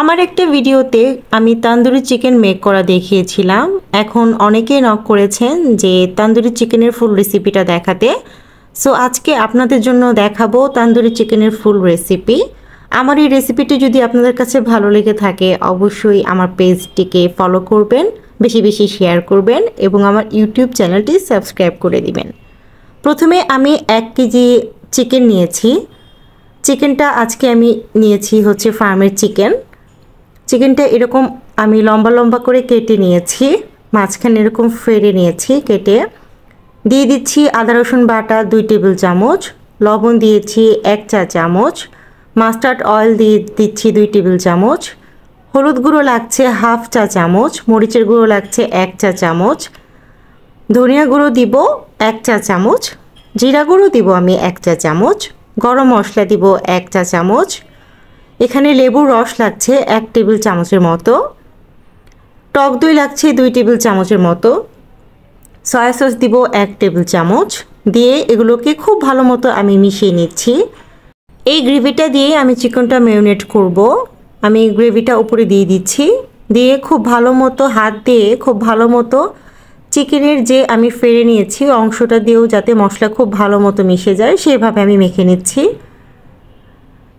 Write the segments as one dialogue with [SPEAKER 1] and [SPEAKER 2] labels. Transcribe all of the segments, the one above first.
[SPEAKER 1] আমার একটা ভিডিওতে আমি তান্দুরি চিকেন মেক করা দেখিয়েছিলাম এখন অনেকেই নক করেছেন যে তান্দুরি চিকেনের ফুল রেসিপিটা দেখাতে সো আজকে আপনাদের জন্য দেখাবো তান্দুরি চিকেনের ফুল রেসিপি আমার এই রেসিপিটি যদি আপনাদের কাছে ভালো লেগে থাকে অবশ্যই আমার পেজটিকে ফলো করবেন বেশি বেশি শেয়ার করবেন এবং আমার ইউটিউব চ্যানেলটি সাবস্ক্রাইব করে দিবেন প্রথমে আমি এক কেজি চিকেন নিয়েছি চিকেনটা আজকে আমি নিয়েছি হচ্ছে ফার্মের চিকেন চিকেনটা এরকম আমি লম্বা লম্বা করে কেটে নিয়েছি মাঝখানে এরকম ফেড়ে নিয়েছি কেটে দিয়ে দিচ্ছি আদা রসুন বাটা দুই টেবিল চামচ লবণ দিয়েছি এক চা চামচ মাস্টার্ড অয়েল দিয়ে দিচ্ছি দুই টেবিল চামচ হলুদ গুঁড়ো লাগছে হাফ চা চামচ মরিচের গুঁড়ো লাগছে এক চা চামচ ধনিয়া গুঁড়ো দিব এক চা চামচ জিরা গুঁড়ো দিব আমি এক চা চামচ গরম মশলা দিব এক চা চামচ এখানে লেবুর রস লাগছে এক টেবিল চামচের মতো টক দই লাগছে দুই টেবিল চামচের মতো সয়া সস দিব এক টেবিল চামচ দিয়ে এগুলোকে খুব ভালো মতো আমি মিশিয়ে নিচ্ছি এই গ্রেভিটা দিয়ে আমি চিকেনটা মেরিনেট করব আমি গ্রেভিটা উপরে দিয়ে দিচ্ছি দিয়ে খুব ভালো মতো হাত দিয়ে খুব ভালো মতো চিকেনের যে আমি ফেরে নিয়েছি অংশটা দিয়েও যাতে মশলা খুব ভালো মতো মিশে যায় সেভাবে আমি মেখে নিচ্ছি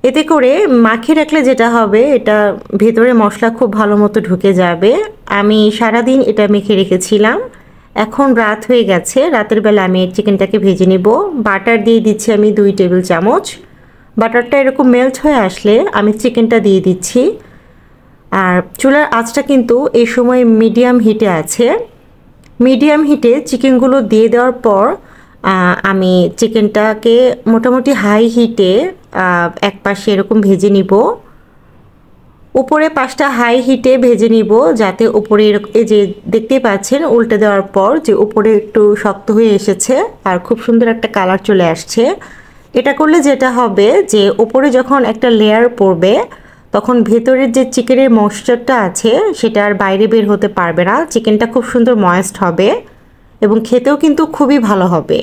[SPEAKER 1] এতে করে মাখিয়ে রাখলে যেটা হবে এটা ভেতরে মশলা খুব ভালো মতো ঢুকে যাবে আমি সারাদিন এটা মেখে রেখেছিলাম এখন রাত হয়ে গেছে রাতের বেলা আমি চিকেনটাকে ভেজে নেব বাটার দিয়ে দিচ্ছি আমি দুই টেবিল চামচ বাটারটা এরকম মেল্ট হয়ে আসলে আমি চিকেনটা দিয়ে দিচ্ছি আর চুলার আঁচটা কিন্তু এই সময় মিডিয়াম হিটে আছে মিডিয়াম হিটে চিকেনগুলো দিয়ে দেওয়ার পর আমি চিকেনটাকে মোটামুটি হাই হিটে এক পাশে এরকম ভেজে নিব উপরে পাশটা হাই হিটে ভেজে নিব যাতে উপরে এই যে দেখতে পাচ্ছেন উল্টে দেওয়ার পর যে উপরে একটু শক্ত হয়ে এসেছে আর খুব সুন্দর একটা কালার চলে আসছে এটা করলে যেটা হবে যে ওপরে যখন একটা লেয়ার পড়বে তখন ভেতরের যে চিকেনের ময়েশ্চারটা আছে সেটা আর বাইরে বের হতে পারবে না চিকেনটা খুব সুন্দর ময়েস্ট হবে এবং খেতেও কিন্তু খুবই ভালো হবে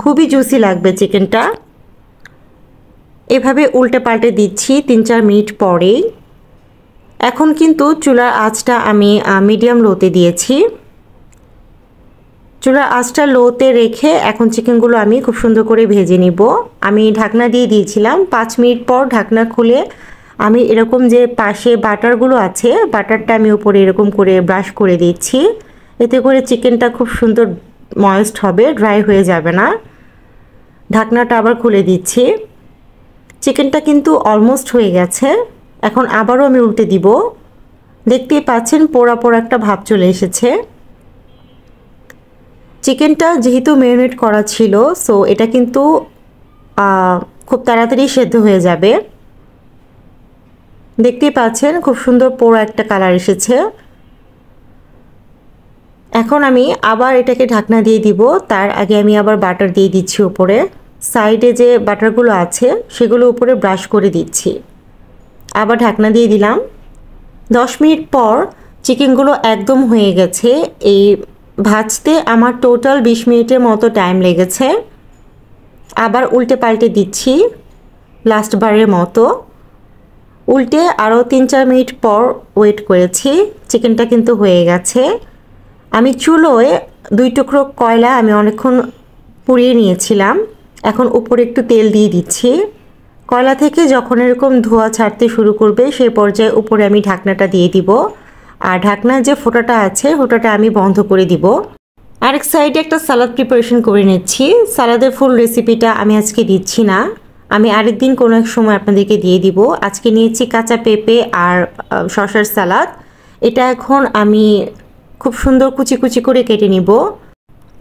[SPEAKER 1] খুবই জুসি লাগবে চিকেনটা এভাবে উল্টে পাল্টে দিচ্ছি তিন চার মিনিট পরেই এখন কিন্তু চুলার আঁচটা আমি মিডিয়াম লোতে দিয়েছি চুলার আঁচটা লোতে রেখে এখন চিকেনগুলো আমি খুব সুন্দর করে ভেজে নিব আমি ঢাকনা দিয়ে দিয়েছিলাম পাঁচ মিনিট পর ঢাকনা খুলে আমি এরকম যে পাশে বাটারগুলো আছে বাটারটা আমি উপরে এরকম করে ব্রাশ করে দিচ্ছি এতে করে চিকেনটা খুব সুন্দর ময়েস্ট হবে ড্রাই হয়ে যাবে না ঢাকনাটা আবার খুলে দিচ্ছি চিকেনটা কিন্তু অলমোস্ট হয়ে গেছে এখন আবারও আমি উল্টে দিব দেখতেই পাচ্ছেন পোড়া পোড়া একটা ভাব চলে এসেছে চিকেনটা যেহেতু ম্যারিনেট করা ছিল সো এটা কিন্তু খুব তাড়াতাড়ি সেদ্ধ হয়ে যাবে দেখতেই পাচ্ছেন খুব সুন্দর পোড়া একটা কালার এসেছে এখন আমি আবার এটাকে ঢাকনা দিয়ে দিব তার আগে আমি আবার বাটার দিয়ে দিচ্ছি উপরে সাইডে যে বাটারগুলো আছে সেগুলো উপরে ব্রাশ করে দিচ্ছি আবার ঢাকনা দিয়ে দিলাম দশ মিনিট পর চিকেনগুলো একদম হয়ে গেছে এই ভাজতে আমার টোটাল বিশ মিনিটের মতো টাইম লেগেছে আবার উল্টে পাল্টে দিচ্ছি লাস্টবারের মতো উল্টে আরও তিন চার মিনিট পর ওয়েট করেছি চিকেনটা কিন্তু হয়ে গেছে আমি চুলোয় দুই টুকরো কয়লা আমি অনেকক্ষণ পুড়িয়ে নিয়েছিলাম এখন উপরে একটু তেল দিয়ে দিচ্ছি কয়লা থেকে যখন এরকম ধোয়া ছাড়তে শুরু করবে সেই পর্যায়ে উপরে আমি ঢাকনাটা দিয়ে দিব আর ঢাকনার যে ফোটাটা আছে ফোটাটা আমি বন্ধ করে দিব আরেক সাইডে একটা সালাদ প্রিপারেশন করে নিচ্ছি সালাদের ফুল রেসিপিটা আমি আজকে দিচ্ছি না আমি আরেক দিন কোনো এক সময় আপনাদেরকে দিয়ে দিব আজকে নিয়েছি কাঁচা পেঁপে আর শশার সালাদ এটা এখন আমি খুব সুন্দর কুচি কুচি করে কেটে নিব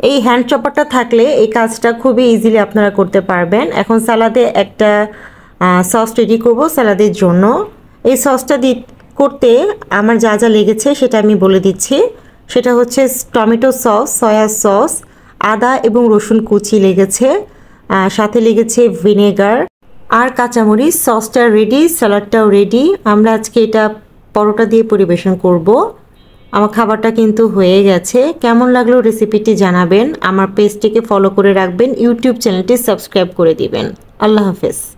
[SPEAKER 1] এই হ্যান্ড চপারটা থাকলে এই কাজটা খুবই ইজিলি আপনারা করতে পারবেন এখন সালাদে একটা সস রেডি করব সালাদের জন্য এই সসটা দি করতে আমার যা যা লেগেছে সেটা আমি বলে দিচ্ছি সেটা হচ্ছে টমেটো সস সয়া সস আদা এবং রসুন কুচি লেগেছে সাথে লেগেছে ভিনেগার আর কাঁচামরিচ সসটা রেডি স্যালাডটাও রেডি আমরা আজকে এটা পরোটা দিয়ে পরিবেশন করবো আমার খাবারটা কিন্তু হয়ে গেছে কেমন লাগলো রেসিপিটি জানাবেন আমার পেজটিকে ফলো করে রাখবেন ইউটিউব চ্যানেলটি সাবস্ক্রাইব করে দিবেন আল্লাহ হাফেজ